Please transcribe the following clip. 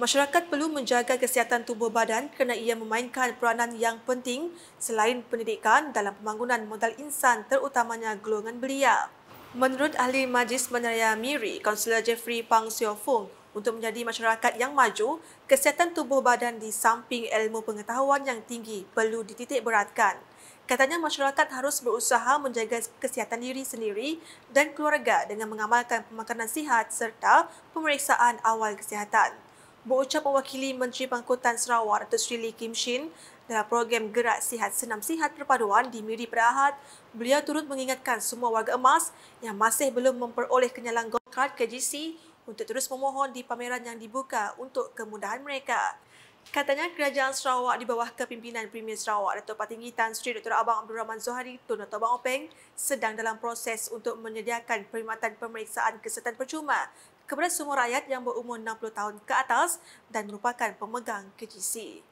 Masyarakat perlu menjaga kesihatan tubuh badan kerana ia memainkan peranan yang penting selain pendidikan dalam pembangunan modal insan terutamanya golongan belia. Menurut ahli Majlis Menaraya Miri, Kaunselor Jeffrey Pang Siu Fung, untuk menjadi masyarakat yang maju, kesihatan tubuh badan di samping ilmu pengetahuan yang tinggi perlu dititik beratkan. Katanya masyarakat harus berusaha menjaga kesihatan diri sendiri dan keluarga dengan mengamalkan pemakanan sihat serta pemeriksaan awal kesihatan berucap mewakili Menteri Pangkutan Sarawak Dato Sri Lee Kim Shin dalam program Gerak Sihat Senam Sihat Perpaduan di Miri Perahat, beliau turut mengingatkan semua warga emas yang masih belum memperoleh kenyalan gold card KGC untuk terus memohon di pameran yang dibuka untuk kemudahan mereka. Katanya Kerajaan Sarawak di bawah kepimpinan Premier Sarawak Dato' Patinggi Tan Sri Dr. Abang Abdul Rahman Zohari Tun Dato' Abang Openg sedang dalam proses untuk menyediakan perkhidmatan pemeriksaan kesihatan percuma kepada semua rakyat yang berumur 60 tahun ke atas dan merupakan pemegang KGC.